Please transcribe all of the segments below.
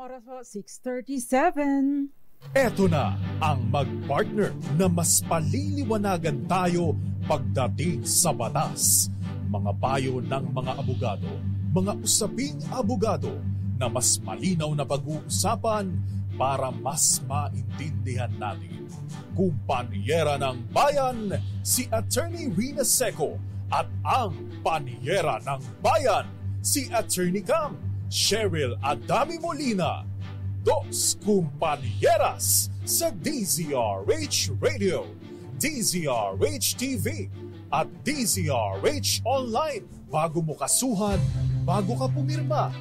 Oras po, 6.37. Eto na ang magpartner na mas paliliwanagan tayo pagdating sa batas. Mga payo ng mga abogado, mga usaping abogado na mas malinaw na pag-uusapan para mas maintindihan natin. Kumpanyera ng bayan, si Attorney Rina Seco at ang panyera ng bayan, si Attorney Cam. Cheryl Adami Molina, dos compañeras sa DZRH Radio, DZRH TV at DZRH Online. Bago mo kasuhan, bago ka pumirma,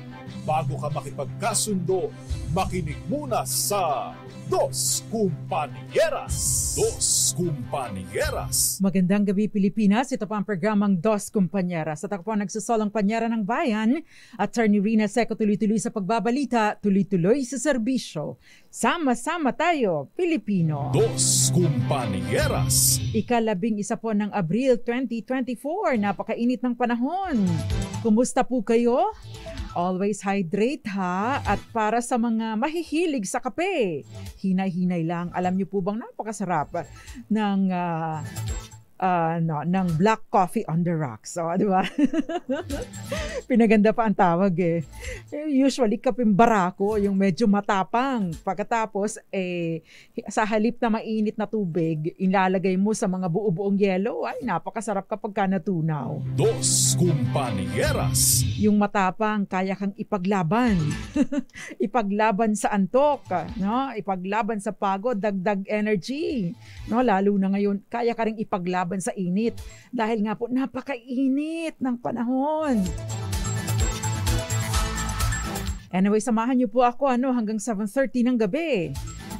Bago ka makipagkasundo, makinig muna sa Dos Compañeras. Dos Compañeras. Magandang gabi Pilipinas. Ito pa ang programang Dos Compañeras. At ako po nagsasolong panyera ng bayan. Attorney Rina Seco tuloy-tuloy sa pagbabalita, tuloy-tuloy sa serbisyo. Sama-sama tayo, Pilipino. Dos Compañeras. Ikalabing isa po ng Abril 2024. Napakainit ng panahon. Kumusta po kayo? Always hydrate ha at para sa mga mahihilig sa kape, hinay-hinay lang. Alam niyo po bang napakasarap ng uh, uh, ah, no, ng black coffee on the rocks. So, di ba? Pinaganda pa ang tawag eh. eh usually, kapimbarako, yung medyo matapang. Pagkatapos, eh, sa halip na mainit na tubig, ilalagay mo sa mga buo-buong yelo. Ay, napakasarap kapag ka natunaw. Dos Kumpanyeras. Yung matapang, kaya kang ipaglaban. ipaglaban sa antok, no? ipaglaban sa pagod, dagdag energy. No? Lalo na ngayon, kaya ka rin ipaglaban laban sa init dahil nga po napakainit ng panahon. Anyway, samahan niyo po ako ano hanggang 7.30 ng gabi.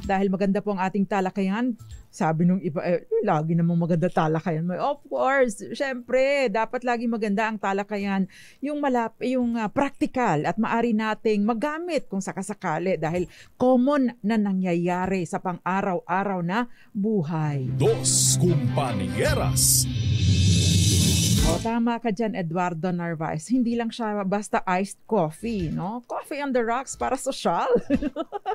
Dahil maganda po ang ating talakayan sabi nung iba, eh, lagi namang maganda talakayan mo. Of course, syempre, dapat lagi maganda ang talakayan. Yung, malap, yung uh, ah, practical at maari nating magamit kung sakasakali dahil common na nangyayari sa pang-araw-araw na buhay. Dos Kumpanyeras o, tama ka dyan, Eduardo Narvaez. Hindi lang siya basta iced coffee, no? Coffee on the rocks para social.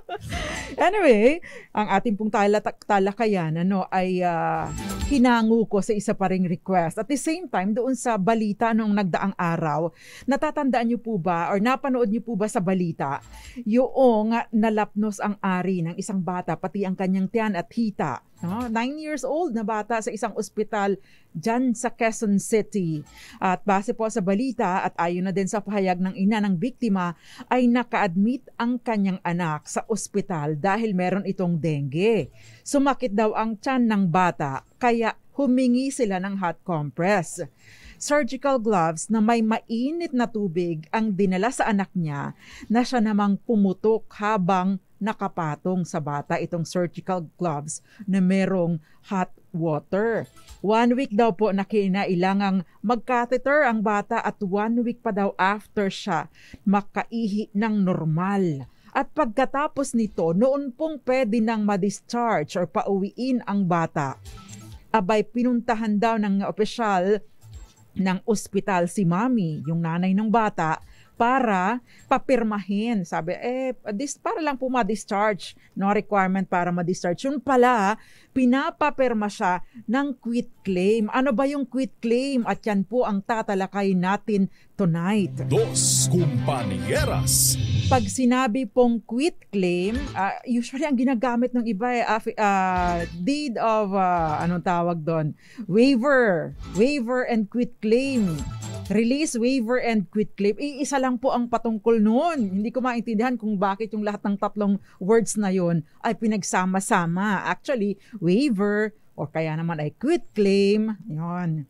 anyway, ang ating pong talakayan ano, ay uh, ah, hinango ko sa isa pa ring request. At the same time, doon sa balita nung nagdaang araw, natatandaan niyo po ba or napanood niyo po ba sa balita yung nalapnos ang ari ng isang bata, pati ang kanyang tiyan at hita No? Nine years old na bata sa isang ospital dyan sa Quezon City. At base po sa balita at ayon na din sa pahayag ng ina ng biktima ay naka-admit ang kanyang anak sa ospital dahil meron itong dengue. Sumakit daw ang tiyan ng bata kaya humingi sila ng hot compress. Surgical gloves na may mainit na tubig ang dinala sa anak niya na siya namang pumutok habang nakapatong sa bata itong surgical gloves na merong hot water. One week daw po na kinailangang magkateter ang bata at one week pa daw after siya makaihi ng normal. At pagkatapos nito, noon pong pwede nang ma-discharge or pauwiin ang bata. Abay, pinuntahan daw ng opisyal ng ospital si mami, yung nanay ng bata, para papirmahin. Sabi, eh, this, para lang po ma-discharge. No requirement para ma-discharge. Yung pala, pinapapirma siya ng quit claim. Ano ba yung quit claim? At yan po ang tatalakay natin tonight. Dos Kumpanyeras pag sinabi pong quit claim, uh, usually ang ginagamit ng iba ay uh, eh, ah, deed of uh, anong tawag doon? Waiver, waiver and quit claim. Release, waiver, and quit claim. Iisa eh, lang po ang patungkol noon. Hindi ko maintindihan kung bakit yung lahat ng tatlong words na yon ay pinagsama-sama. Actually, waiver or kaya naman ay quit claim. Yon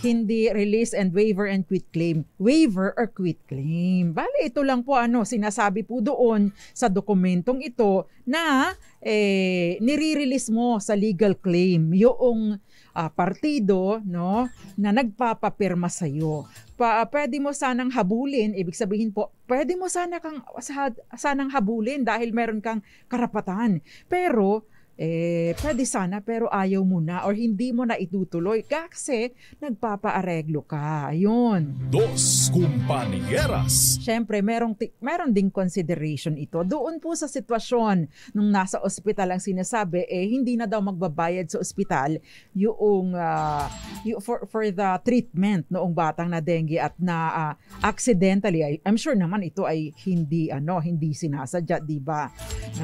hindi release and waiver and quit claim. Waiver or quit claim. Bale, ito lang po ano, sinasabi po doon sa dokumentong ito na eh, nire-release mo sa legal claim yung uh, partido no na nagpapapirma sa iyo. Pa, ah, pwede mo sanang habulin, ibig sabihin po, pwede mo sana kang sanang habulin dahil meron kang karapatan. Pero eh, pwede sana pero ayaw mo na or hindi mo na itutuloy kasi nagpapaareglo ka. Ayun. Dos kumpanyeras. Siyempre, merong, meron ding consideration ito. Doon po sa sitwasyon nung nasa ospital ang sinasabi, eh, hindi na daw magbabayad sa ospital yung, uh, yung for, for the treatment noong batang na dengue at na uh, accidentally, I'm sure naman ito ay hindi, ano, hindi sinasadya, di ba?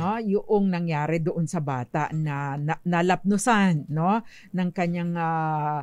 No? Yung nangyari doon sa bata na, na no ng kanyang uh,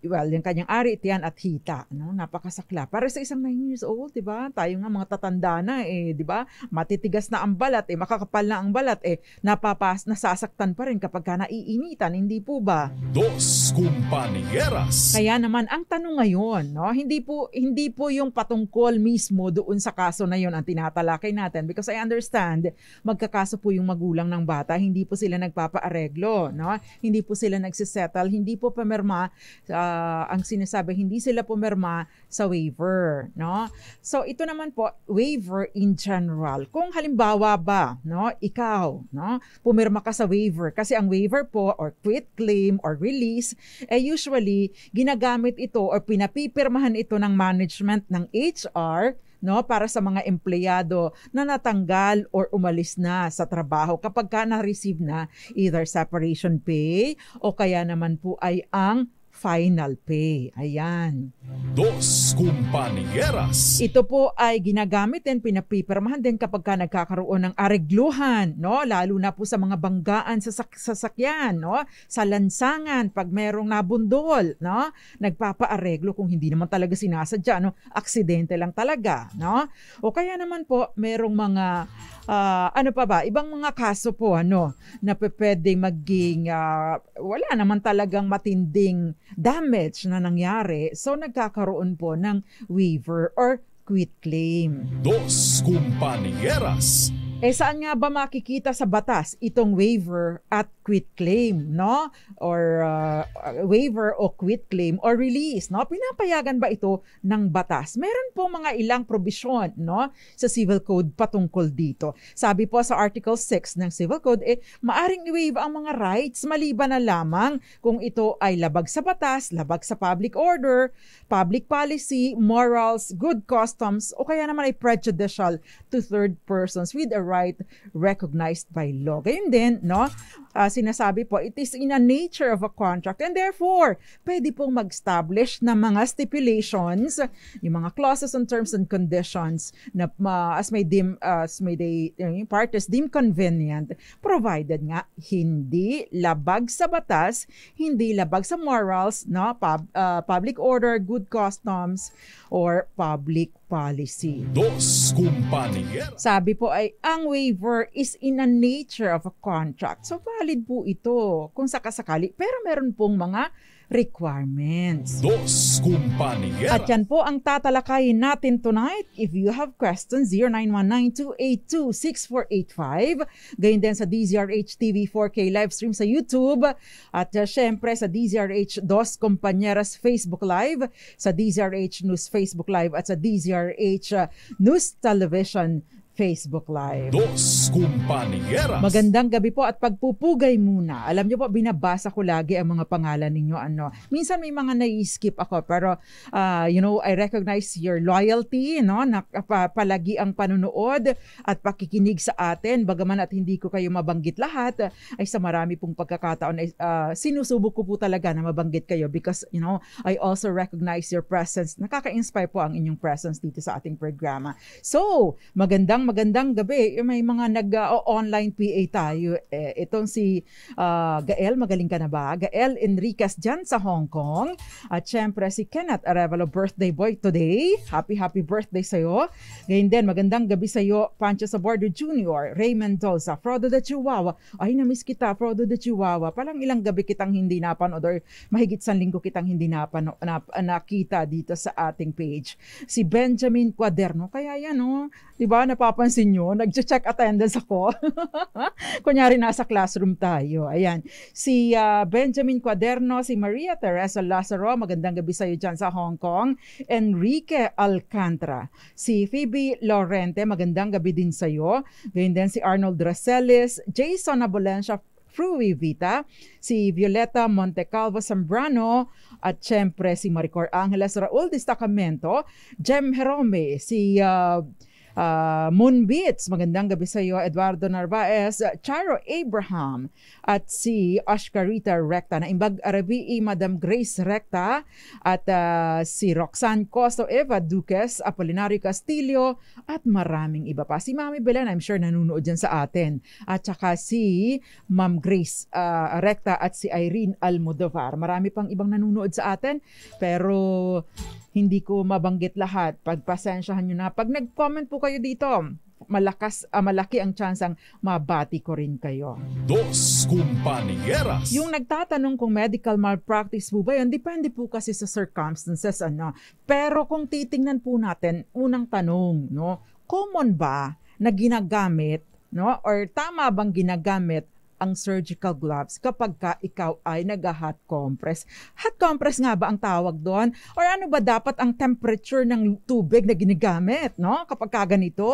well, yung kanyang ari, tiyan at hita. No? Napakasakla. Para sa isang 9 years old, di ba? Tayo nga mga tatanda na, eh, di ba? Matitigas na ang balat, eh, makakapal na ang balat, eh, napapas, nasasaktan pa rin kapag ka naiinitan, hindi po ba? Dos Kumpanyeras. Kaya naman, ang tanong ngayon, no? hindi, po, hindi po yung patungkol mismo doon sa kaso na yon ang tinatalakay natin because I understand magkakaso po yung magulang ng bata, hindi po sila nagpapaareglo, no? hindi po sila nagsisettle, hindi po pamerma uh, ang sinasabi hindi sila pumirma sa waiver, no? So ito naman po waiver in general. Kung halimbawa ba, no, ikaw, no, pumirma ka sa waiver kasi ang waiver po or quit claim or release eh usually ginagamit ito or pinapipirmahan ito ng management ng HR no para sa mga empleyado na natanggal or umalis na sa trabaho kapag ka na-receive na either separation pay o kaya naman po ay ang final pay. Ayan. Dos Kumpanyeras. Ito po ay ginagamit din pinapipirmahan din kapag ka nagkakaroon ng aregluhan, no? Lalo na po sa mga banggaan sa sak- sasakyan, no? Sa lansangan pag merong nabundol, no? Nagpapaareglo kung hindi naman talaga sinasadya, no? Aksidente lang talaga, no? O kaya naman po merong mga uh, ano pa ba, ibang mga kaso po ano, na pwede maging, uh, wala naman talagang matinding damage na nangyari. So nagkakaroon po ng waiver or quit claim. Dos Compañeras eh saan nga ba makikita sa batas itong waiver at quit claim, no? Or uh, waiver o quit claim or release, no? Pinapayagan ba ito ng batas? Meron po mga ilang probisyon, no, sa Civil Code patungkol dito. Sabi po sa Article 6 ng Civil Code, eh maaring i-waive ang mga rights maliban na lamang kung ito ay labag sa batas, labag sa public order, public policy, morals, good customs, o kaya naman ay prejudicial to third persons with a right recognized by law. Ganyan din, no? uh, sinasabi po, it is in a nature of a contract and therefore, pwede pong mag-establish ng mga stipulations, yung mga clauses on terms and conditions na uh, as may deem, uh, as may they, yung parties deem convenient, provided nga hindi labag sa batas, hindi labag sa morals, no, pub, uh, public order, good customs, or public policy. Dos kumpanya. Sabi po ay, ang waiver is in a nature of a contract. So, valid po ito kung sakasakali pero meron pong mga requirements. Dos kumpanya. At yan po ang tatalakayin natin tonight. If you have questions, 0919-282-6485. Gayun din sa DZRH TV 4K livestream sa YouTube. At uh, syempre sa DZRH Dos Kumpanyeras Facebook Live, sa DZRH News Facebook Live at sa DZRH uh, News Television Facebook Live. Dos Kumpanyeras. Magandang gabi po at pagpupugay muna. Alam niyo po, binabasa ko lagi ang mga pangalan ninyo. Ano. Minsan may mga nai-skip ako, pero uh, you know, I recognize your loyalty, no? Na, pa, palagi ang panunood at pakikinig sa atin. Bagaman at hindi ko kayo mabanggit lahat, ay sa marami pong pagkakataon, ay, uh, sinusubok ko po talaga na mabanggit kayo because, you know, I also recognize your presence. Nakaka-inspire po ang inyong presence dito sa ating programa. So, magandang magandang gabi. May mga nag-online PA tayo. Eh, itong si uh, Gael, magaling ka na ba? Gael Enriquez dyan sa Hong Kong. At syempre si Kenneth Arevalo, birthday boy today. Happy, happy birthday sa'yo. Ngayon din, magandang gabi sa'yo, Pancho Sabordo Jr., Raymond Mendoza, Frodo the Chihuahua. Ay, na-miss kita, Frodo the Chihuahua. Palang ilang gabi kitang hindi napanood or mahigit sa linggo kitang hindi napano, na, nakita dito sa ating page. Si Benjamin Cuaderno. Kaya yan, oh, di ba, napap napapansin nyo, nag-check attendance ako. Kunyari nasa classroom tayo. Ayan. Si uh, Benjamin Cuaderno, si Maria Teresa Lazaro, magandang gabi sa iyo dyan sa Hong Kong. Enrique Alcantara, si Phoebe Lorente, magandang gabi din sa iyo. Gayun din si Arnold Raceles, Jason Abolencia, Frui Vita, si Violeta Montecalvo Zambrano, at syempre si Maricor Angeles Raul Destacamento, Jem Jerome, si uh, Uh, ah, Moonbeats, magandang gabi sa iyo, Eduardo Narvaez, Charo Abraham, at si Ashkarita Recta. imbag Arabi, eh, Madam Grace Recta, at uh, si Roxanne Costo, Eva Duques, Apolinario Castillo, at maraming iba pa. Si Mami Belen, I'm sure nanonood dyan sa atin. At saka si Ma'am Grace uh, Recta at si Irene Almodovar. Marami pang ibang nanonood sa atin, pero hindi ko mabanggit lahat. Pagpasensyahan nyo na. Pag nag-comment po kayo dito, malakas uh, malaki ang chance ang mabati ko rin kayo. Dos kumpanyeras. Yung nagtatanong kung medical malpractice po ba yun, depende po kasi sa circumstances ano. Pero kung titingnan po natin, unang tanong, no, common ba na ginagamit no or tama bang ginagamit ang surgical gloves kapag ka ikaw ay nag-hot compress. Hot compress nga ba ang tawag doon? Or ano ba dapat ang temperature ng tubig na ginagamit, no? Kapag ka ganito.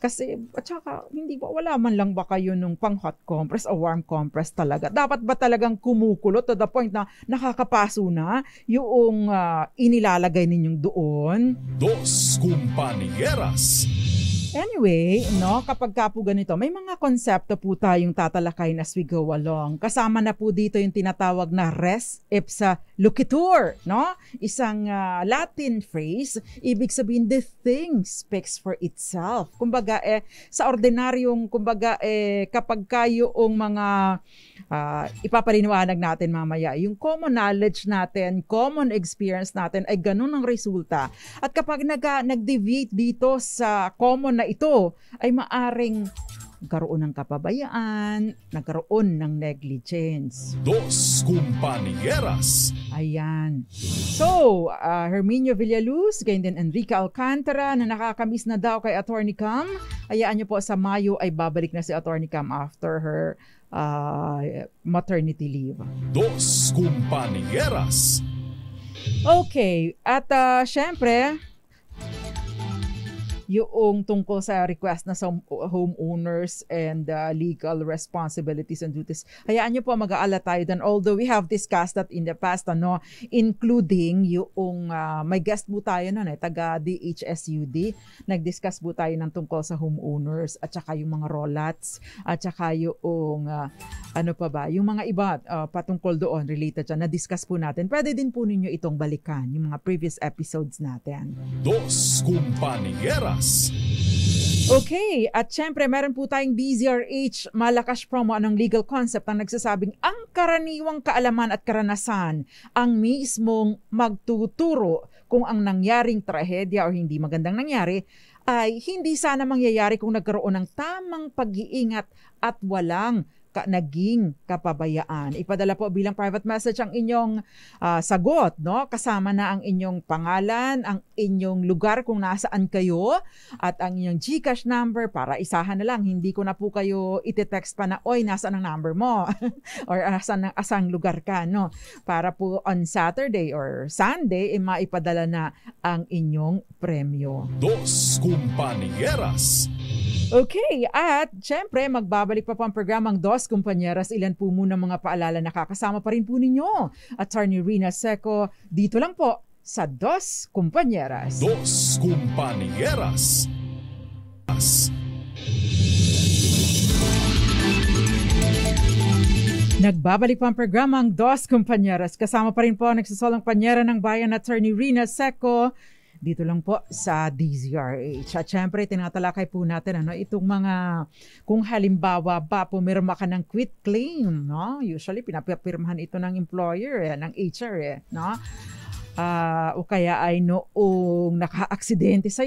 Kasi, at saka, hindi ba, wala man lang ba kayo nung pang hot compress o warm compress talaga? Dapat ba talagang kumukulo to the point na nakakapaso na yung uh, inilalagay ninyong doon? Dos Kumpanyeras Anyway, no, kapag ka po ganito, may mga konsepto po tayong tatalakayin as we go along. Kasama na po dito yung tinatawag na res ipsa locutor, no? Isang uh, Latin phrase, ibig sabihin the thing speaks for itself. Kumbaga eh sa ordinaryong kumbaga eh kapag kayo ang mga uh, ipapariniwanag natin mamaya, yung common knowledge natin, common experience natin ay ganun ang resulta. At kapag nag nag-deviate dito sa common na ito ay maaring nagkaroon ng kapabayaan, nagkaroon ng negligence. Dos Kumpanyeras Ayan. So, uh, Herminio Villaluz, ganyan din Enrica Alcantara na nakakamis na daw kay Attorney Cam. Hayaan niyo po sa Mayo ay babalik na si Attorney Cam after her uh, maternity leave. Dos Kumpanyeras Okay. At uh, syempre, yung tungkol sa request na sa homeowners and uh, legal responsibilities and duties. Hayaan nyo po mag-aala tayo dun. Although we have discussed that in the past, ano, including yung uh, may guest po tayo nun eh, taga DHSUD. Nag-discuss po tayo ng tungkol sa homeowners at saka yung mga rollats at saka yung uh, ano pa ba, yung mga iba uh, patungkol doon related dyan, na-discuss po natin. Pwede din po ninyo itong balikan, yung mga previous episodes natin. Dos Kumpanyera Plus. Okay, at syempre meron po tayong DZRH malakas promo anong legal concept ang nagsasabing ang karaniwang kaalaman at karanasan ang mismong magtuturo kung ang nangyaring trahedya o hindi magandang nangyari ay hindi sana mangyayari kung nagkaroon ng tamang pag-iingat at walang ka, naging kapabayaan. Ipadala po bilang private message ang inyong uh, sagot, no? Kasama na ang inyong pangalan, ang inyong lugar kung nasaan kayo at ang inyong GCash number para isahan na lang. Hindi ko na po kayo ite-text pa na, "Oy, nasaan ang number mo?" or "Asan ang asang lugar ka?" no? Para po on Saturday or Sunday eh, maipadala na ang inyong premyo. Dos Compañeras Okay, at syempre magbabalik pa po ang programang Dos Kumpanyeras. Ilan po muna mga paalala na nakakasama pa rin po ninyo. Attorney Rina Seco, dito lang po sa Dos Kumpanyeras. Dos Kumpanyeras. Nagbabalik pa ang programang Dos Kumpanyeras. Kasama pa rin po ang nagsasalang panyera ng bayan Attorney Rina Seco dito lang po sa DZRH. At syempre, tinatalakay po natin ano, itong mga, kung halimbawa ba pumirma ka ng quit claim, no? usually pinapirmahan ito ng employer, eh, ng HR, eh, no? uh, o kaya ay noong naka-aksidente sa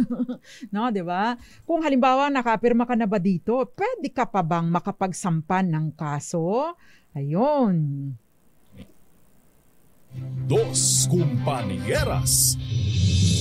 no, 'di ba? Kung halimbawa nakapirma ka na ba dito, pwede ka pa bang makapagsampan ng kaso? Ayun. Dos Kumpanieras.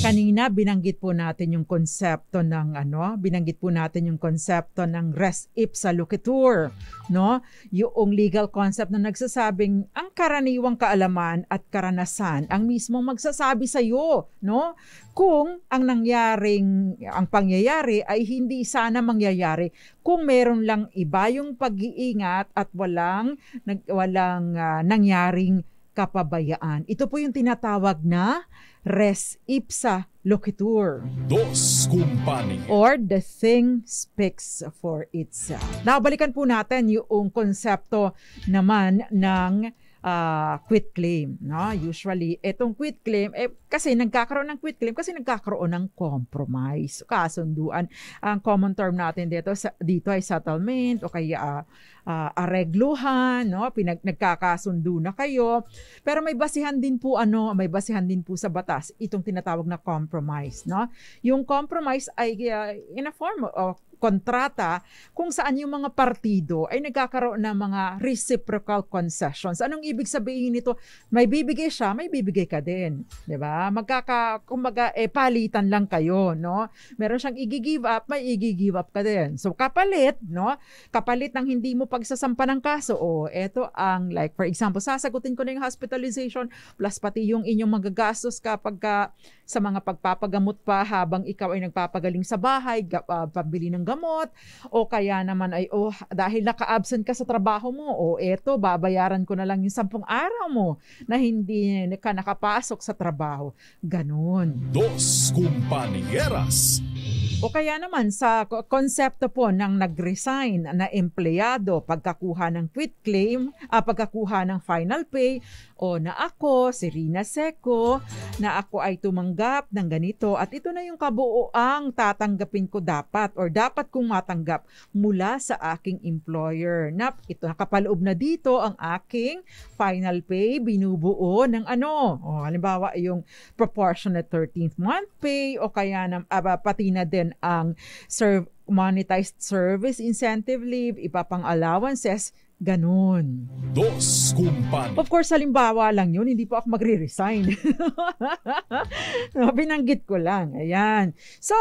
Kanina binanggit po natin yung konsepto ng ano, binanggit po natin yung konsepto ng res ipsa locatur, no? Yung legal concept na nagsasabing ang karaniwang kaalaman at karanasan ang mismong magsasabi sa iyo, no? Kung ang nangyaring ang pangyayari ay hindi sana mangyayari kung meron lang iba yung pag-iingat at walang nag, walang uh, nangyaring kapabayaan. Ito po yung tinatawag na res ipsa loquitur. Dos kumpani. Or the thing speaks for itself. Nabalikan po natin yung konsepto naman ng uh, quit claim. No? Usually, itong quit claim, eh, kasi nagkakaroon ng quit claim, kasi nagkakaroon ng compromise, kasunduan. Ang common term natin dito, sa, dito ay settlement o kaya uh, uh, aregluhan, no? Pinag, nagkakasundo na kayo. Pero may basihan din po ano, may basihan din po sa batas itong tinatawag na compromise, no? Yung compromise ay uh, in a form of kontrata kung saan yung mga partido ay nagkakaroon ng mga reciprocal concessions. Anong ibig sabihin nito? May bibigay siya, may bibigay ka din, 'di ba? Magkaka kumbaga eh palitan lang kayo, no? Meron siyang i up, may i up ka din. So kapalit, no? Kapalit ng hindi mo pagsasampa ng kaso. O, oh, eto ang like for example, sasagutin ko na yung hospitalization plus pati yung inyong magagastos kapag ka sa mga pagpapagamot pa habang ikaw ay nagpapagaling sa bahay, uh, ah, pabili ng gamot, o kaya naman ay, oh, dahil naka-absent ka sa trabaho mo, o oh, eto, babayaran ko na lang yung sampung araw mo na hindi ka nakapasok sa trabaho. Ganon. Dos Kumpanyeras o kaya naman sa konsepto po ng nag-resign na empleyado, pagkakuha ng quit claim, uh, pagkakuha ng final pay, o na ako, si Rina Seco, na ako ay tumanggap ng ganito at ito na yung kabuoang tatanggapin ko dapat or dapat kong matanggap mula sa aking employer. Nap, ito nakapaloob na dito ang aking final pay binubuo ng ano. O, halimbawa yung proportionate 13th month pay o kaya ng, aba, pati na din ang serve monetized service incentive leave, ipapang allowances, Ganon. Dos kumpan. Of course, halimbawa lang yun, hindi po ako magre-resign. no, binanggit ko lang. Ayan. So,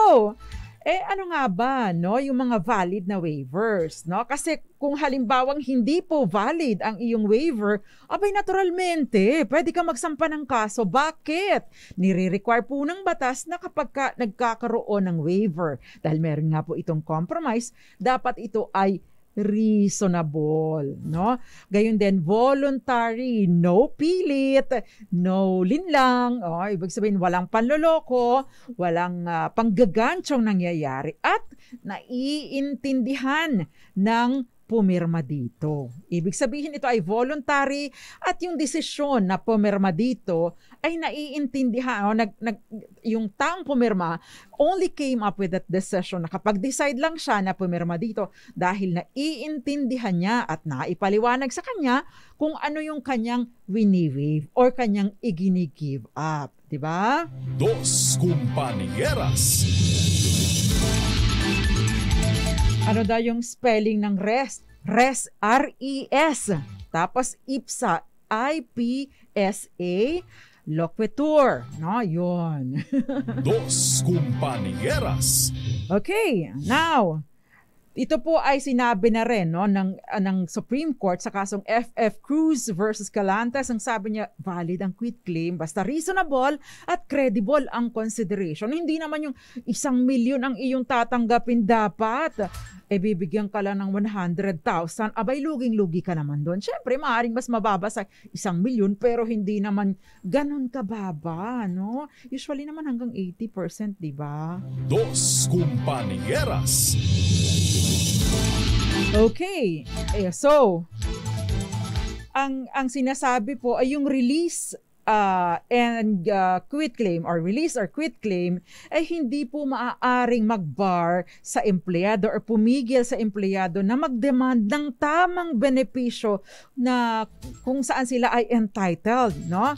eh ano nga ba, no, yung mga valid na waivers, no? Kasi kung halimbawang hindi po valid ang iyong waiver, abay naturalmente, pwede ka magsampa ng kaso. Bakit? Nire-require po ng batas na kapag ka nagkakaroon ng waiver, dahil meron nga po itong compromise, dapat ito ay reasonable, no? Gayun din voluntary, no pilit, no linlang, oh, ibig sabihin walang panloloko, walang uh, ah, panggagantsong nangyayari at naiintindihan ng pumirma dito. Ibig sabihin ito ay voluntary at yung desisyon na pumirma dito ay naiintindihan o nag, nag yung taong pumirma only came up with that decision na kapag decide lang siya na pumirma dito dahil naiintindihan niya at naipaliwanag sa kanya kung ano yung kanyang wini-wave or kanyang igini-give up, di ba? Dos Compañeras ano daw yung spelling ng rest? Res, R-E-S. E Tapos IPSA, I-P-S-A. Loquitur. No, yun. Dos Compañeras. Okay, now, ito po ay sinabi na rin no, ng, ah, ng Supreme Court sa kasong FF Cruz versus Galantes. Ang sabi niya, valid ang quit claim basta reasonable at credible ang consideration. Hindi naman yung isang milyon ang iyong tatanggapin dapat. E eh, bibigyan ka lang ng 100,000. Abay, luging-lugi ka naman doon. Siyempre, maaaring mas mababa sa isang milyon pero hindi naman ganun kababa. No? Usually naman hanggang 80%, di ba? Dos Compañeras Okay. Eh, so, ang ang sinasabi po ay yung release uh, and uh, quit claim or release or quit claim ay hindi po maaaring magbar sa empleyado or pumigil sa empleyado na magdemand ng tamang benepisyo na kung saan sila ay entitled, no?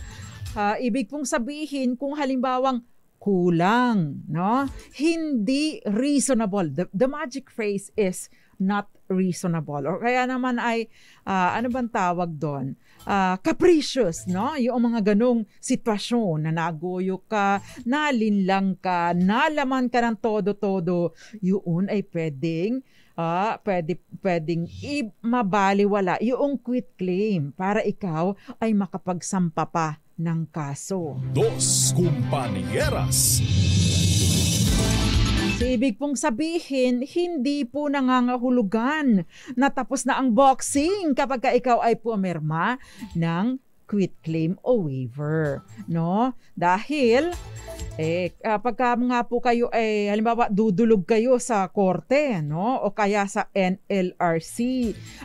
Uh, ibig pong sabihin kung halimbawang kulang, no? Hindi reasonable. The, the magic phrase is not reasonable. Or kaya naman ay, uh, ano bang tawag doon? Uh, capricious, no? Yung mga ganong sitwasyon na naguyo ka, nalinlang ka, nalaman ka ng todo-todo, yun ay pwedeng Ah, pwede, pwedeng i- mabaliwala yung quit claim para ikaw ay makapagsampa pa ng kaso. Dos Kumpanieras So, ibig pong sabihin, hindi po nangangahulugan na tapos na ang boxing kapag ka ikaw ay pumirma ng quit claim o waiver, no? Dahil eh kapag ah, nga po kayo eh halimbawa dudulog kayo sa korte, no? O kaya sa NLRC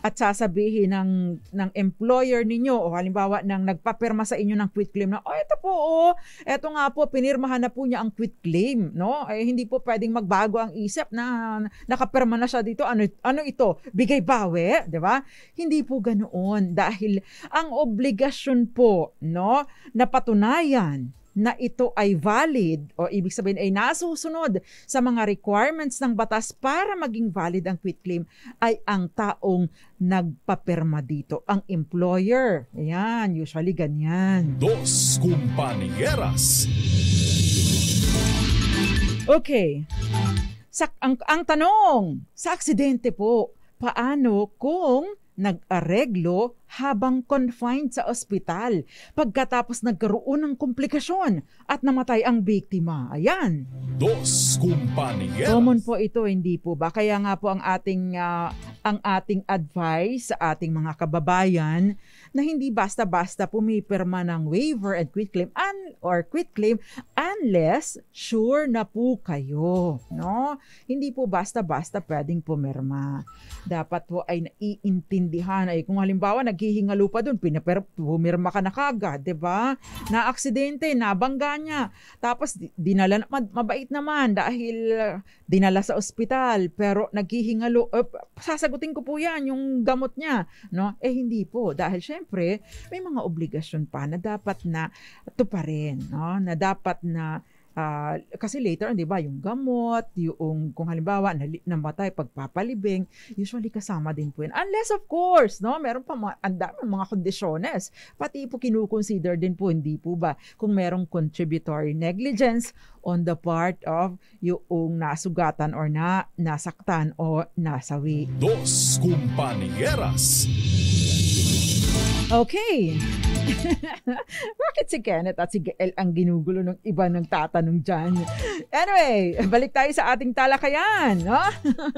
at sasabihin ng ng employer ninyo o halimbawa nang nagpapirma sa inyo ng quit claim na oh ito po oh, ito nga po pinirmahan na po niya ang quit claim, no? Eh hindi po pwedeng magbago ang isip na nakapirma na siya dito. Ano ano ito? Bigay bawi, 'di ba? Hindi po ganoon dahil ang obligasyon action po no napatunayan na ito ay valid o ibig sabihin ay nasusunod sa mga requirements ng batas para maging valid ang quit claim ay ang taong nagpapirma dito, ang employer. Ayan, usually ganyan. Dos Compañeras Okay. Sa, ang, ang tanong, sa aksidente po, paano kung nag-areglo habang confined sa ospital pagkatapos nagkaroon ng komplikasyon at namatay ang biktima. Ayan. Dos kumpanya. Common po ito, hindi po ba? Kaya nga po ang ating uh, ang ating advice sa ating mga kababayan na hindi basta-basta pumipirma ng waiver and quit claim un- or quit claim unless sure na po kayo, no? Hindi po basta-basta pwedeng pumirma. Dapat po ay naiintindihan ay kung halimbawa nag naghihingalo pa doon, pinapera, pumirma ka na kagad, di ba? Na-aksidente, nabangga niya. Tapos, dinala, mabait naman dahil dinala sa ospital, pero naghihingalo, uh, sasagutin ko po yan, yung gamot niya. No? Eh, hindi po. Dahil syempre, may mga obligasyon pa na dapat na tuparin, no? na dapat na Uh, kasi later, di ba, yung gamot, yung kung halimbawa namatay pagpapalibing, usually kasama din po yun. Unless of course, no, meron pa mga, ang mga kondisyones. Pati po kinukonsider din po, hindi po ba, kung merong contributory negligence on the part of yung nasugatan or na nasaktan o nasawi. Dos Kumpanyeras Okay. Rockets again at si Gael ang ginugulo ng iba ng tatanong dyan? Anyway, balik tayo sa ating talakayan. No?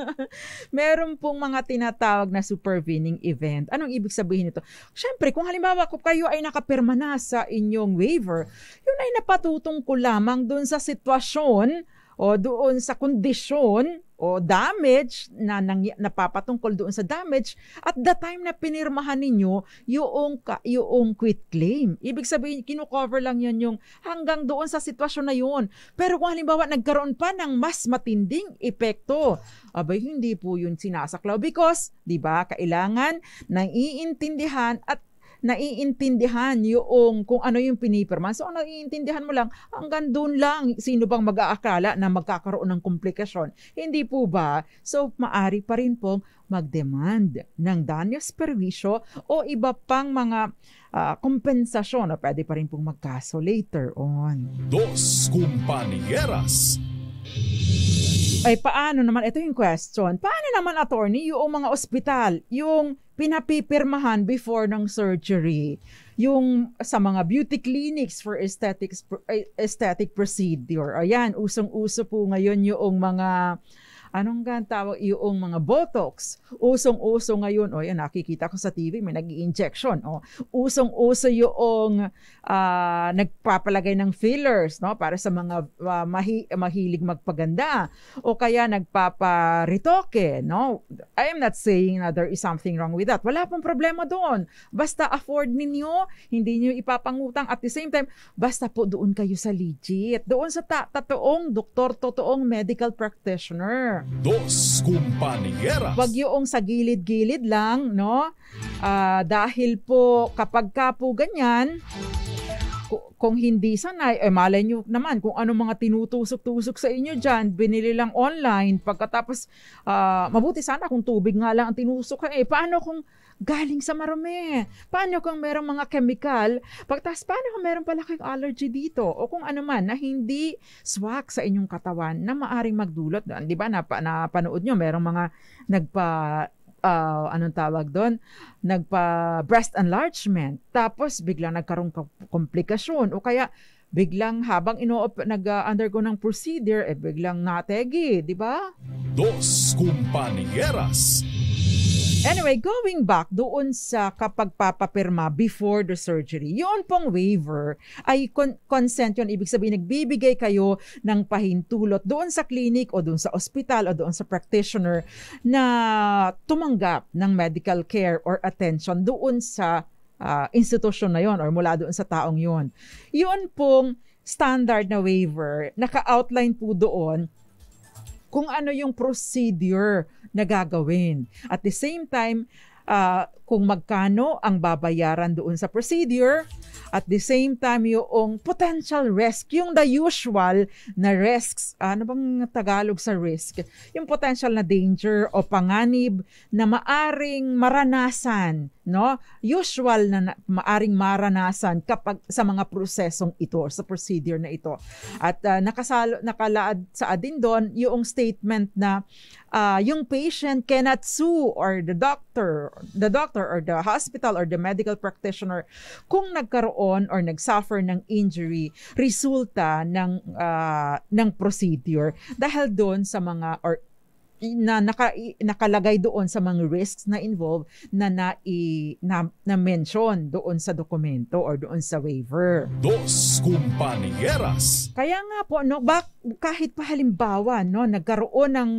Meron pong mga tinatawag na supervening event. Anong ibig sabihin nito? Siyempre, kung halimbawa kung kayo ay nakapirma na sa inyong waiver, yun ay napatutong ko lamang dun sa sitwasyon o doon sa kondisyon o damage na nang, napapatungkol doon sa damage at the time na pinirmahan ninyo yung yung quit claim. Ibig sabihin kino-cover lang 'yon yung hanggang doon sa sitwasyon na yun. Pero kung halimbawa nagkaroon pa ng mas matinding epekto, abay hindi po 'yun sinasaklaw because 'di ba kailangan nang iintindihan at naiintindihan yung kung ano yung pinipirma. So, ang naiintindihan mo lang, hanggang doon lang, sino bang mag-aakala na magkakaroon ng komplikasyon? Hindi po ba? So, maari pa rin pong mag-demand ng danyos perwisyo o iba pang mga uh, kompensasyon na pwede pa rin pong magkaso later on. Dos Compañeras ay paano naman, ito yung question, paano naman attorney, yung mga ospital, yung pinapipirmahan before ng surgery yung sa mga beauty clinics for aesthetics eh, aesthetic procedure. Ayan, usong-uso po ngayon yung mga anong gan tawag iyong mga botox. Usong-uso ngayon, oh yan, nakikita ko sa TV, may nag injection oh usong-uso yung uh, nagpapalagay ng fillers, no, para sa mga uh, mahi- mahilig magpaganda o kaya nagpaparitoke, no. I am not saying that there is something wrong with that. Wala pong problema doon. Basta afford ninyo, hindi niyo ipapangutang at the same time, basta po doon kayo sa legit, doon sa ta- totoong doktor, totoong medical practitioner. Dos kumpanyeras. Wag yung sa gilid-gilid lang, no? Uh, dahil po kapag ka po ganyan, kung hindi sanay, eh malay nyo naman kung ano mga tinutusok-tusok sa inyo dyan, binili lang online, pagkatapos, uh, mabuti sana kung tubig nga lang ang tinusok eh. Paano kung galing sa marumi. Paano kung merong mga chemical? Pagtas, paano kung meron pala kayong allergy dito? O kung ano man na hindi swak sa inyong katawan na maaring magdulot. Di ba, napa, napanood nyo, merong mga nagpa uh, anong tawag doon, nagpa breast enlargement. Tapos biglang nagkaroon komplikasyon o kaya biglang habang ino nag-undergo ng procedure eh biglang nategi, di ba? Dos kumpanieras Anyway, going back doon sa kapag papapirma before the surgery, yun pong waiver ay con- consent yun. Ibig sabihin, nagbibigay kayo ng pahintulot doon sa clinic o doon sa ospital o doon sa practitioner na tumanggap ng medical care or attention doon sa uh, ah, institution na yon or mula doon sa taong yon. Yun pong standard na waiver, naka-outline po doon kung ano yung procedure na gagawin. At the same time, uh, kung magkano ang babayaran doon sa procedure at the same time yung potential risk, yung the usual na risks, ano bang Tagalog sa risk? Yung potential na danger o panganib na maaring maranasan, no? Usual na, maaring maranasan kapag sa mga prosesong ito or sa procedure na ito. At uh, nakasalo nakalaad sa adin doon yung statement na uh, yung patient cannot sue or the doctor the doctor doctor or the hospital or the medical practitioner kung nagkaroon or nagsuffer ng injury resulta ng uh, ng procedure dahil doon sa mga or na naka, nakalagay doon sa mga risks na involve na na, i, na na mention doon sa dokumento or doon sa waiver. Dos kumpanyeras. Kaya nga po no bak, kahit pa halimbawa no nagkaroon ng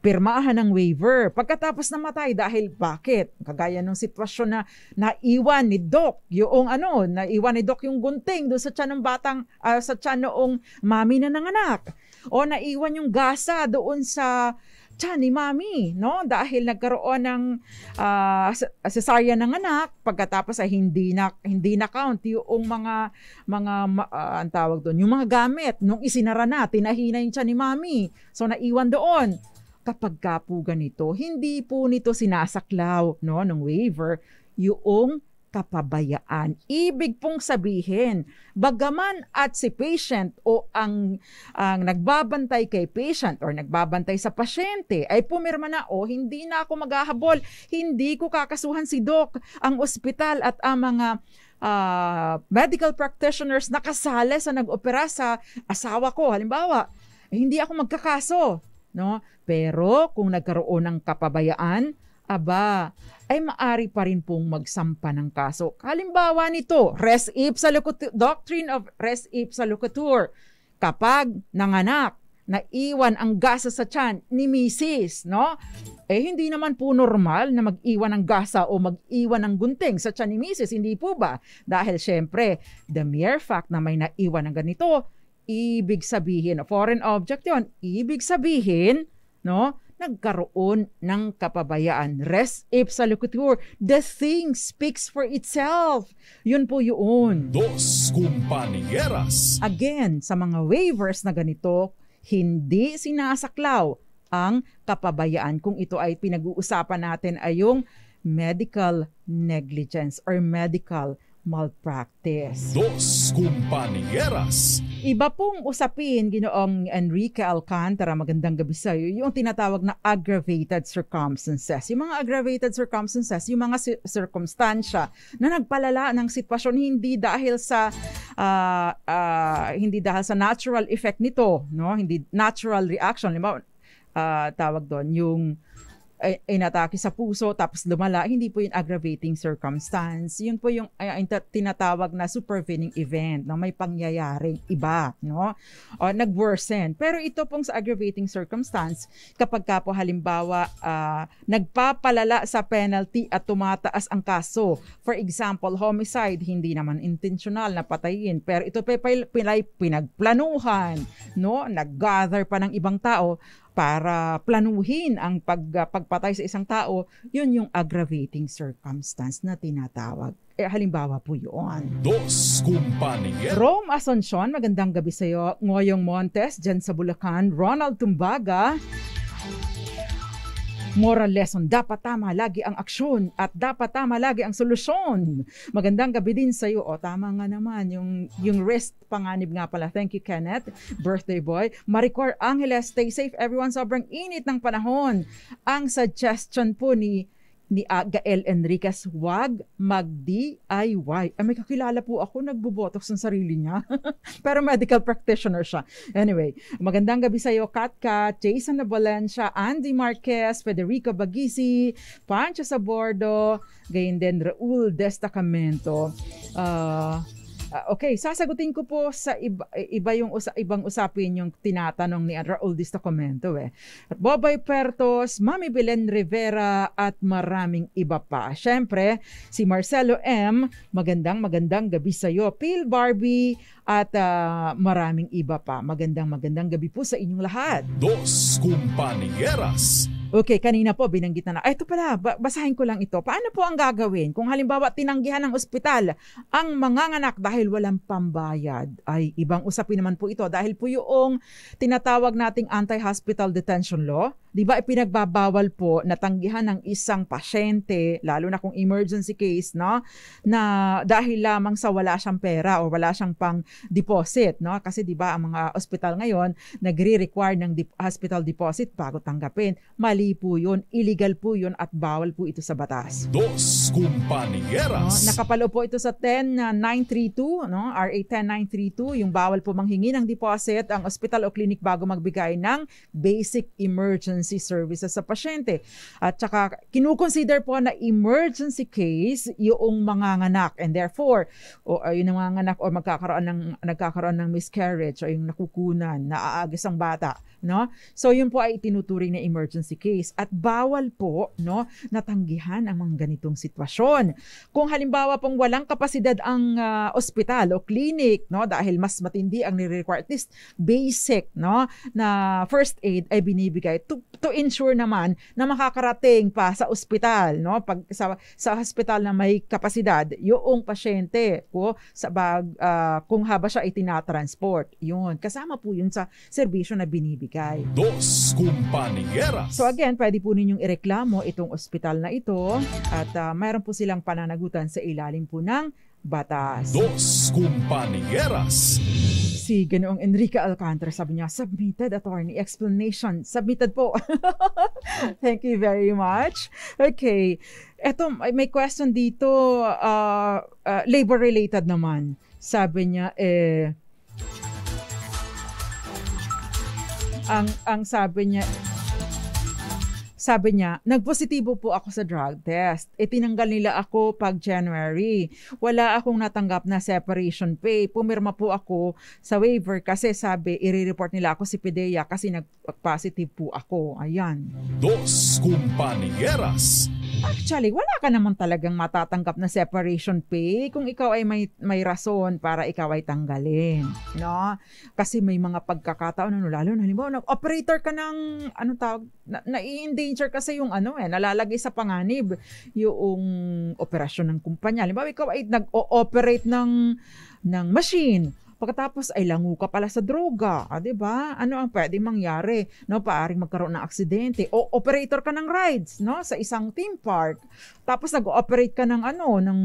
pirmahan ng waiver pagkatapos namatay dahil bakit? Kagaya nung sitwasyon na naiwan ni Doc yung ano, naiwan ni Doc yung gunting doon sa tiyan ng batang uh, sa tiyan noong mami na nanganak. O naiwan yung gasa doon sa tiyan ni mami, no? Dahil nagkaroon ng uh, cesarean ng anak, pagkatapos ay hindi na hindi na count yung mga mga uh, ah, ang tawag doon, yung mga gamit nung isinara na, tinahi na yung tiyan ni mami. So naiwan doon kapag ka po ganito, hindi po nito sinasaklaw no, ng waiver yung kapabayaan. Ibig pong sabihin, bagaman at si patient o ang, ang nagbabantay kay patient or nagbabantay sa pasyente ay pumirma na o oh, hindi na ako maghahabol, hindi ko kakasuhan si doc, ang ospital at ang mga uh, medical practitioners na kasali sa nag-opera sa asawa ko. Halimbawa, eh, hindi ako magkakaso No? Pero kung nagkaroon ng kapabayaan, aba, ay maari pa rin pong magsampa ng kaso. Halimbawa nito, res ipsa locutur, doctrine of res ipsa locutur. Kapag nanganak, naiwan ang gasa sa tiyan ni misis, no? Eh hindi naman po normal na mag-iwan ng gasa o mag-iwan ng gunting sa tiyan ni misis, hindi po ba? Dahil syempre, the mere fact na may naiwan ng ganito, Ibig sabihin, a foreign object yon. Ibig sabihin, no, nagkaroon ng kapabayaan. Res ipsa locutor, the thing speaks for itself. Yun po yun. Dos kumpanieras. Again, sa mga waivers na ganito, hindi sinasaklaw ang kapabayaan kung ito ay pinag-uusapan natin ay yung medical negligence or medical malpractice. Dos kumpanyeras. Iba pong usapin, ginoong Enrique Alcantara, magandang gabi sa iyo, yung tinatawag na aggravated circumstances. Yung mga aggravated circumstances, yung mga circumstansya na nagpalala ng sitwasyon hindi dahil sa uh, uh, hindi dahil sa natural effect nito, no? Hindi natural reaction, limang uh, ah, tawag doon, yung inatake sa puso tapos lumala, hindi po yung aggravating circumstance. Yun po yung uh, tinatawag na supervening event na no? may pangyayaring iba, no? O uh, nag-worsen. Pero ito pong sa aggravating circumstance, kapag ka po halimbawa uh, nagpapalala sa penalty at tumataas ang kaso. For example, homicide, hindi naman intentional na patayin, pero ito pa pinagplanuhan, no? naggather pa ng ibang tao para planuhin ang pag, uh, pagpatay sa isang tao, yun yung aggravating circumstance na tinatawag. Eh, halimbawa po yun. Dos Kumpanya. Rome Asuncion, magandang gabi sa iyo. Ngoyong Montes, dyan sa Bulacan. Ronald Tumbaga, Moral lesson, dapat tama lagi ang aksyon at dapat tama lagi ang solusyon. Magandang gabi din sa iyo. O, tama nga naman, yung, yung rest panganib nga pala. Thank you, Kenneth. Birthday boy. Maricor Angeles, stay safe everyone. Sobrang init ng panahon. Ang suggestion po ni ni Gael Enriquez, wag mag-DIY. Ay, ah, may kakilala po ako, nagbubotox ng sarili niya. Pero medical practitioner siya. Anyway, magandang gabi sa iyo, Katka, Jason na Valencia, Andy Marquez, Federico Bagisi, Pancho Sabordo, gayon din Raul Destacamento. Uh, Uh, okay, sasagutin ko po sa iba, iba yung usa, ibang usapin yung tinatanong ni Raul Distocomento eh. At Boboy Pertos, Mami Belen Rivera at maraming iba pa. Siyempre, si Marcelo M, magandang magandang gabi sa iyo. Phil Barbie at uh, maraming iba pa. Magandang magandang gabi po sa inyong lahat. Dos Compañeras Mm. Okay, kanina po binanggit na na. Ah, ito pala, basahin ko lang ito. Paano po ang gagawin kung halimbawa tinanggihan ng ospital ang manganganak dahil walang pambayad? Ay, ibang usapin naman po ito dahil po yung tinatawag nating anti-hospital detention law 'di ba ipinagbabawal po na tanggihan ng isang pasyente lalo na kung emergency case no na dahil lamang sa wala siyang pera o wala siyang pang deposit no kasi 'di ba ang mga ospital ngayon nagre-require ng hospital deposit bago tanggapin mali po 'yun illegal po 'yun at bawal po ito sa batas Dos Compañeras no? nakapalo po ito sa 10 932, uh, no RA 10932 yung bawal po manghingi ng deposit ang ospital o clinic bago magbigay ng basic emergency emergency services sa pasyente. At saka kinukonsider po na emergency case yung mga nganak and therefore o uh, yung mga nganak o magkakaroon ng nagkakaroon ng miscarriage o yung nakukunan, naaagas ang bata no? So yun po ay itinuturing na emergency case at bawal po, no, natanggihan ang mga ganitong sitwasyon. Kung halimbawa pong walang kapasidad ang uh, ospital o clinic, no, dahil mas matindi ang ni require at least basic, no, na first aid ay binibigay to, to ensure naman na makakarating pa sa ospital, no, pag sa, sa hospital na may kapasidad yung pasyente ko sa bag uh, kung haba siya ay tinatransport. Yun, kasama po yun sa serbisyo na binibigay ibibigay. Dos Kumpanyeras So again, pwede po ninyong ireklamo itong ospital na ito at uh, mayroon po silang pananagutan sa ilalim po ng batas. Dos Kumpanyeras si ganoong Enrique Alcantara sabi niya, submitted attorney explanation. Submitted po. Thank you very much. Okay. Eto, may question dito, uh, uh, labor-related naman. Sabi niya, eh, ang ang sabi niya sabi niya, nagpositibo po ako sa drug test. Itinanggal e, nila ako pag January. Wala akong natanggap na separation pay. Pumirma po ako sa waiver kasi sabi, i-report nila ako si PDEA kasi nagpositive po ako. Ayan. Dos kumpanyeras. Actually, wala ka naman talagang matatanggap na separation pay kung ikaw ay may, may rason para ikaw ay tanggalin. No? Kasi may mga pagkakataon, ano, lalo na halimbawa, operator ka ng, ano tawag, na, naiindi danger kasi yung ano eh, nalalagay sa panganib yung operasyon ng kumpanya. Halimbawa, ikaw ay nag-ooperate ng, ng machine Pagkatapos ay lango ka pala sa droga, ah, 'di ba? Ano ang pwedeng mangyari? No, paaring magkaroon ng aksidente o operator ka ng rides, no, sa isang theme park. Tapos nag-ooperate ka ng ano, ng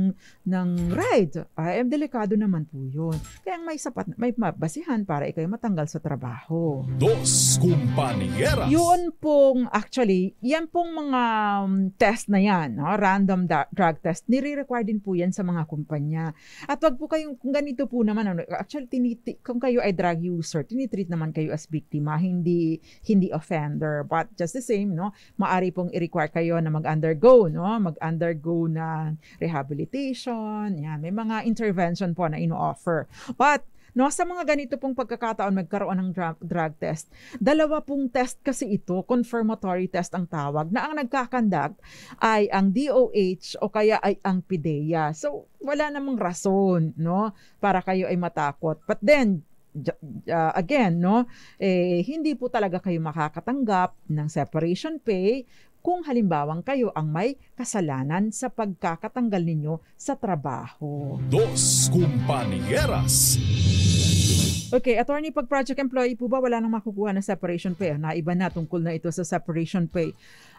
ng ride. Ay, delikado naman po 'yun. Kaya may sapat may basihan para ikay matanggal sa trabaho. Dos kumpanyeras. 'Yun pong actually, 'yan pong mga um, test na 'yan, no, random drug test. Nire-require din po 'yan sa mga kumpanya. At wag po kayong kung ganito po naman ano, actually naman tiniti kung kayo ay drug user, tinitreat naman kayo as biktima, hindi hindi offender. But just the same, no, maari pong i-require kayo na mag-undergo, no, mag-undergo na rehabilitation. Yan, may mga intervention po na ino-offer. But No, sa mga ganito pong pagkakataon magkaroon ng drug, drug test, dalawa pong test kasi ito, confirmatory test ang tawag, na ang nagkakandak ay ang DOH o kaya ay ang PDEA So, wala namang rason, no, para kayo ay matakot. But then, uh, again, no, eh, hindi po talaga kayo makakatanggap ng separation pay kung halimbawang kayo ang may kasalanan sa pagkakatanggal ninyo sa trabaho. Dos Kumpanyeras Okay, attorney, pag project employee po ba wala nang makukuha na separation pay? Ah? Naiba na tungkol na ito sa separation pay.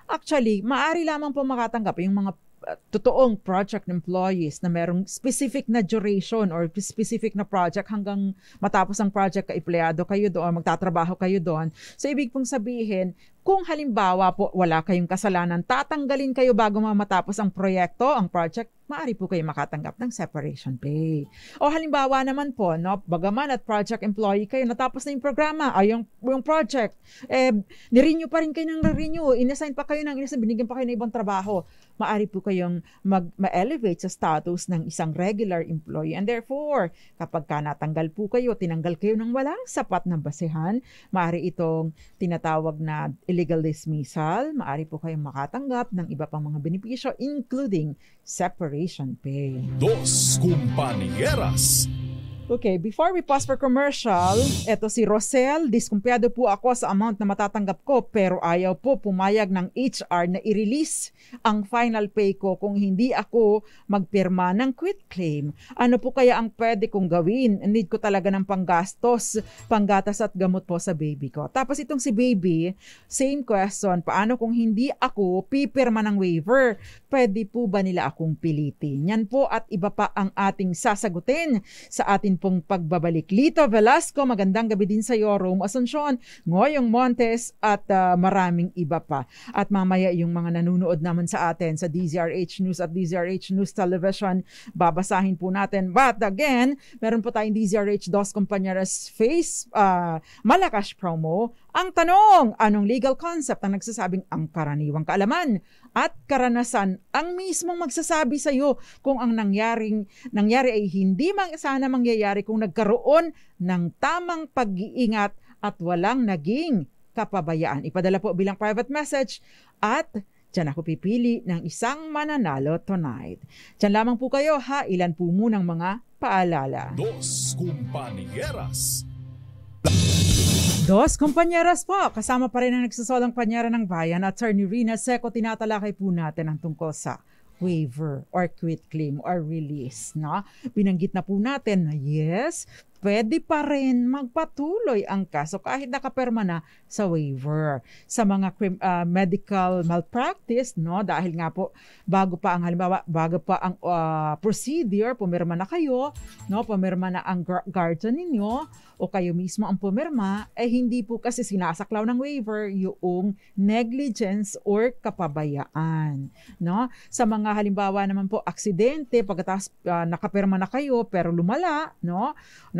Actually, maari lamang po makatanggap yung mga ah, totoong project employees na merong specific na duration or specific na project hanggang matapos ang project ka-empleyado kayo doon, magtatrabaho kayo doon. So, ibig pong sabihin, kung halimbawa po wala kayong kasalanan, tatanggalin kayo bago matapos ang proyekto, ang project, maari po kayo makatanggap ng separation pay. O halimbawa naman po, no, bagaman at project employee kayo, natapos na yung programa, ay ah, yung, yung project, eh, nirenew pa rin kayo ng renew, inassign pa kayo ng inassign, binigyan pa kayo ng ibang trabaho, maari po kayong mag, ma-elevate sa status ng isang regular employee. And therefore, kapag ka natanggal po kayo, tinanggal kayo ng walang sapat na basehan, maari itong tinatawag na illegal dismissal, maaari po kayong makatanggap ng iba pang mga benepisyo including separation pay. Dos Compañeras Okay, before we pause for commercial, eto si Rosel, diskumpiyado po ako sa amount na matatanggap ko pero ayaw po pumayag ng HR na i-release ang final pay ko kung hindi ako magpirma ng quit claim. Ano po kaya ang pwede kong gawin? Need ko talaga ng panggastos, panggatas at gamot po sa baby ko. Tapos itong si baby, same question, paano kung hindi ako pipirma ng waiver? Pwede po ba nila akong pilitin? Yan po at iba pa ang ating sasagutin sa ating pong pagbabalik. Lito Velasco, magandang gabi din sa iyo, Rome Asuncion, Ngoyong Montes at uh, maraming iba pa. At mamaya yung mga nanonood naman sa atin sa DZRH News at DZRH News Television, babasahin po natin. But again, meron po tayong DZRH Dos Compañeras Face uh, Malakas promo. Ang tanong, anong legal concept ang nagsasabing ang karaniwang kaalaman at karanasan ang mismong magsasabi sa iyo kung ang nangyaring nangyari ay hindi mang sana mangyayari kung nagkaroon ng tamang pag-iingat at walang naging kapabayaan. Ipadala po bilang private message at Diyan ako pipili ng isang mananalo tonight. Diyan lamang po kayo ha, ilan po munang mga paalala. Dos Kumpanyeras. Dos Kumpanyeras po, kasama pa rin ang nagsasolang panyera ng bayan, Attorney Rina Seco, tinatalakay po natin ang tungkol sa waiver or quit claim or release. No? Binanggit na po natin na yes, pwede pa rin magpatuloy ang kaso kahit nakaperma na sa waiver sa mga uh, medical malpractice no dahil nga po bago pa ang halimbawa bago pa ang uh, procedure pumirma na kayo no pumirma na ang guardian ninyo o kayo mismo ang pumirma eh hindi po kasi sinasaklaw ng waiver yung negligence or kapabayaan no sa mga halimbawa naman po aksidente pagkatapos uh, nakaperma na kayo pero lumala no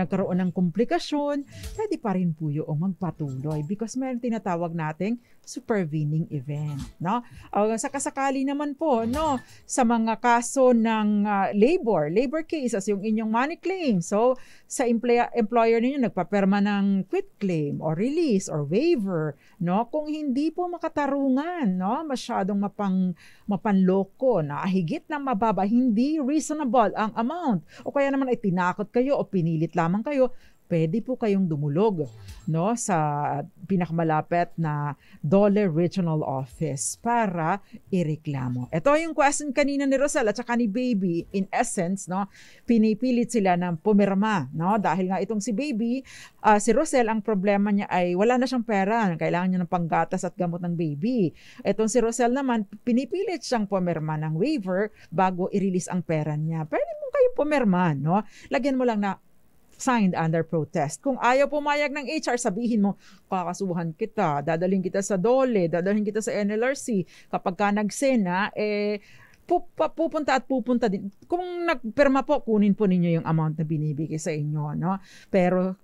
nagkaroon ng komplikasyon, pwede pa rin po yung magpatuloy because meron tinatawag nating supervening event. No? O, ah, sa kasakali naman po, no, sa mga kaso ng uh, labor, labor cases, yung inyong money claim. So, sa employer, employer ninyo, nagpaperma ng quit claim or release or waiver. No? Kung hindi po makatarungan, no, masyadong mapang, mapanloko, na ah, higit na mababa, hindi reasonable ang amount. O kaya naman ay tinakot kayo o pinilit lamang lamang kayo, pwede po kayong dumulog no sa pinakamalapit na Dollar Regional Office para ireklamo. Ito yung question kanina ni Rosel at saka ni Baby. In essence, no, pinipilit sila ng pumirma, no? Dahil nga itong si Baby, uh, si Rosel ang problema niya ay wala na siyang pera, kailangan niya ng panggatas at gamot ng baby. Etong si Rosel naman, pinipilit siyang pumirma ng waiver bago i-release ang pera niya. Pwede mo kayo pumirma, no? Lagyan mo lang na signed under protest. Kung ayaw pumayag ng HR, sabihin mo, kakasuhan kita, dadalhin kita sa DOLE, dadalhin kita sa NLRC. Kapag ka nagsena, eh, pupunta at pupunta din. Kung nagperma po, kunin po ninyo yung amount na binibigay sa inyo. No? Pero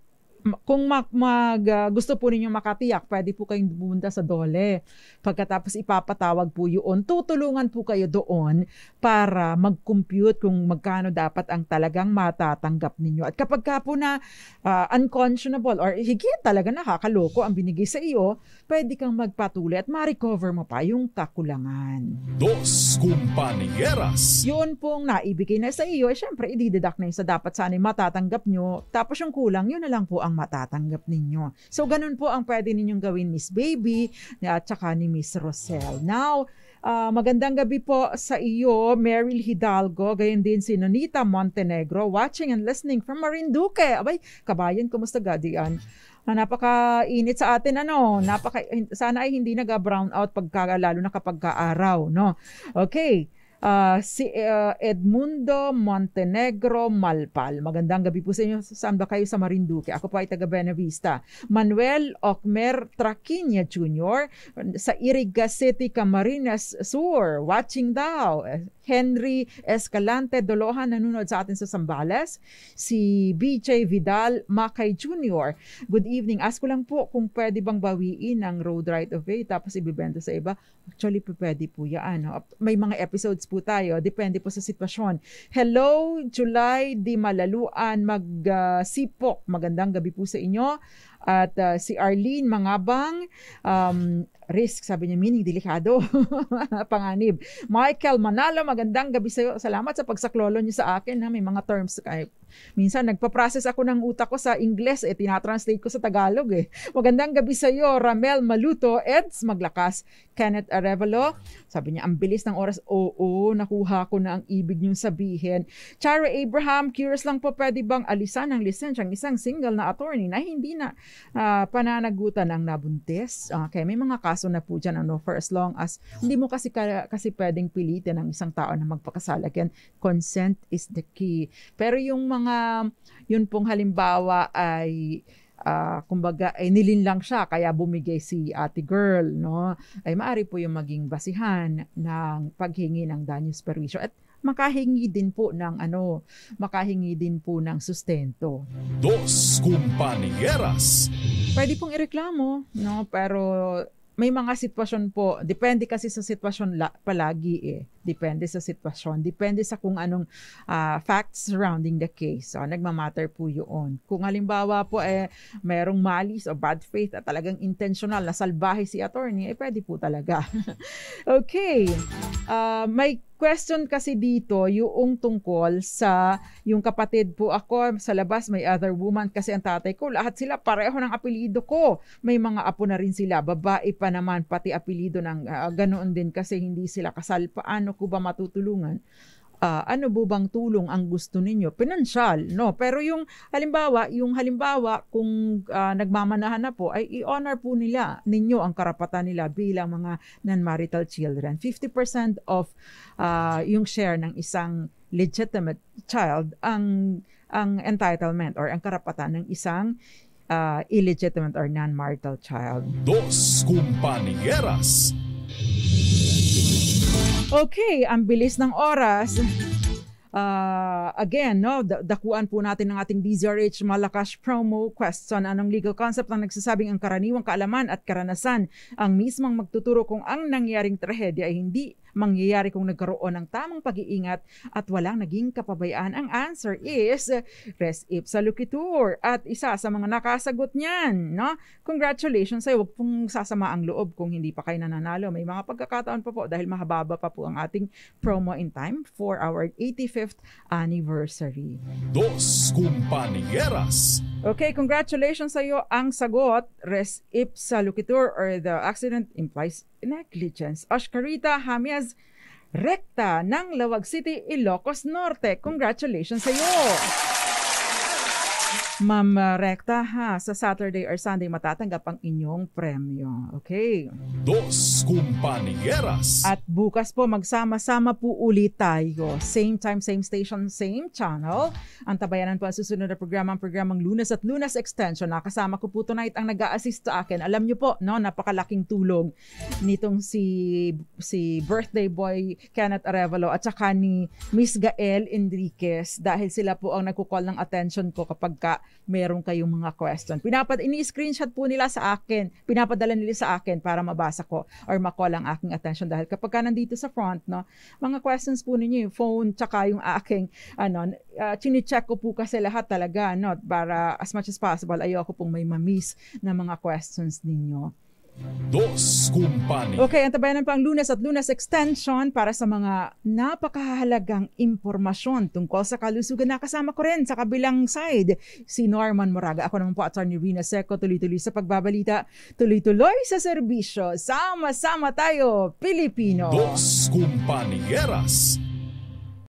kung mag, mag uh, gusto po ninyo makatiyak, pwede po kayong bumunta sa Dole. Pagkatapos ipapatawag po yun, tutulungan po kayo doon para mag-compute kung magkano dapat ang talagang matatanggap ninyo. At kapag ka po na uh, unconscionable or higit talaga nakakaloko ang binigay sa iyo, pwede kang magpatuloy at ma-recover mo pa yung kakulangan. Dos Kumpanyeras Yun pong naibigay na sa iyo, eh, syempre, i-deduct na yun sa dapat sana matatanggap nyo. Tapos yung kulang, yun na lang po ang ang matatanggap ninyo. So, ganun po ang pwede ninyong gawin, Miss Baby at saka ni Miss Rosel. Now, Uh, magandang gabi po sa iyo, Meryl Hidalgo, gayon din si Nonita Montenegro, watching and listening from Marinduque. Abay, kabayan, kumusta gadian? na ah, napaka-init sa atin ano, napaka sana ay hindi naga-brown out pagka lalo na kapag kaaraw, no. Okay uh, si uh, Edmundo Montenegro Malpal. Magandang gabi po sa inyo. Saan ba kayo sa Marinduque? Ako po ay taga Benavista. Manuel Ocmer Traquiña Jr. sa Iriga City, Camarines Sur. Watching daw. Henry Escalante Dolohan nanonood sa atin sa Sambales, si BJ Vidal Macay Jr. Good evening. Ask ko lang po kung pwede bang bawiin ang road right of way tapos ibibenta sa iba. Actually, pwede po yan. May mga episodes po tayo. Depende po sa sitwasyon. Hello, July Di Malaluan. Magsipok. Uh, Magandang gabi po sa inyo. At uh, si Arlene Mangabang, um, risk, sabi niya, meaning delikado. Panganib. Michael Manalo, magandang gabi sa iyo. Salamat sa pagsaklolo niyo sa akin. Ha? May mga terms, ay, Minsan nagpa-process ako ng utak ko sa Ingles, eh tinatranslate ko sa Tagalog eh. Magandang gabi sa iyo, Ramel Maluto, Eds Maglakas, Kenneth Arevalo. Sabi niya, ang bilis ng oras. Oo, nakuha ko na ang ibig niyong sabihin. Chara Abraham, curious lang po, pwede bang alisan ng lisensya lisensyang isang single na attorney na hindi na uh, pananagutan ng nabuntis? Okay, may mga kaso na po dyan, ano, for as long as hindi mo kasi, kasi pwedeng pilitin ang isang tao na magpakasal. Again, consent is the key. Pero yung mga mga yun pong halimbawa ay uh, kumbaga ay nilinlang siya kaya bumigay si ate girl no ay maari po yung maging basihan ng paghingi ng danyos perwisyo at makahingi din po ng ano makahingi din po ng sustento dos kumpanyeras pwede pong ireklamo no pero may mga sitwasyon po depende kasi sa sitwasyon la- palagi eh Depende sa sitwasyon. Depende sa kung anong uh, facts surrounding the case. So, ah, nagmamatter po yun. Kung halimbawa po eh, merong malice o bad faith at talagang intentional na salbahe si attorney, eh pwede po talaga. okay. Uh, may question kasi dito yung tungkol sa yung kapatid po ako sa labas may other woman kasi ang tatay ko lahat sila pareho ng apelyido ko may mga apo na rin sila babae pa naman pati apelyido ng uh, ganoon din kasi hindi sila kasal paano paano ko ba matutulungan? Uh, ano po bang tulong ang gusto ninyo? Pinansyal, no? Pero yung halimbawa, yung halimbawa kung uh, nagmamanahan na po, ay i-honor po nila, ninyo ang karapatan nila bilang mga non-marital children. 50% of uh, yung share ng isang legitimate child ang ang entitlement or ang karapatan ng isang uh, illegitimate or non-marital child. Dos Compañeras Okay, ang bilis ng oras. Uh, again, no, dakuan po natin ng ating BZRH Malakas promo question. Anong legal concept ang nagsasabing ang karaniwang kaalaman at karanasan ang mismong magtuturo kung ang nangyaring trahedya ay hindi Mangyayari kung nagkaroon ng tamang pag-iingat at walang naging kapabayaan. Ang answer is rest if sa lukitur. At isa sa mga nakasagot niyan, no? Congratulations sa'yo. Huwag pong sasama ang loob kung hindi pa kayo nananalo. May mga pagkakataon pa po dahil mahababa pa po ang ating promo in time for our 85th anniversary. Dos Kumpanyeras Okay, congratulations sa iyo. Ang sagot, res ipsa lucitur or the accident implies negligence. Ashkarita Hamias Recta ng Lawag City, Ilocos Norte. Congratulations sa iyo! Ma'am Recta, ha, sa Saturday or Sunday matatanggap ang inyong premyo. Okay. Dos Kumpanyeras. At bukas po, magsama-sama po ulit tayo. Same time, same station, same channel. Ang tabayanan po ang susunod na programa, ang programang Lunas at Lunas Extension. Nakasama ko po tonight ang nag assist sa akin. Alam niyo po, no, napakalaking tulong nitong si si birthday boy Kenneth Arevalo at saka ni Miss Gael Enriquez dahil sila po ang nagko-call ng attention ko kapag ka meron kayong mga question. Pinapad ini-screenshot po nila sa akin. Pinapadala nila sa akin para mabasa ko or makoll ang aking attention dahil kapag ka nandito sa front, no, mga questions po ninyo, yung phone tsaka yung aking ano, uh, chine-check ko po kasi lahat talaga, no, para as much as possible ayoko pong may ma-miss na mga questions ninyo. Dos Company. Okay, antabayan pang lunes at lunes extension para sa mga napakahalagang impormasyon tungkol sa kalusugan na kasama ko rin sa kabilang side, si Norman Moraga. Ako naman po, Attorney Rina Seco, tuloy-tuloy sa pagbabalita, tuloy-tuloy sa serbisyo. Sama-sama tayo, Pilipino. Dos Compañeras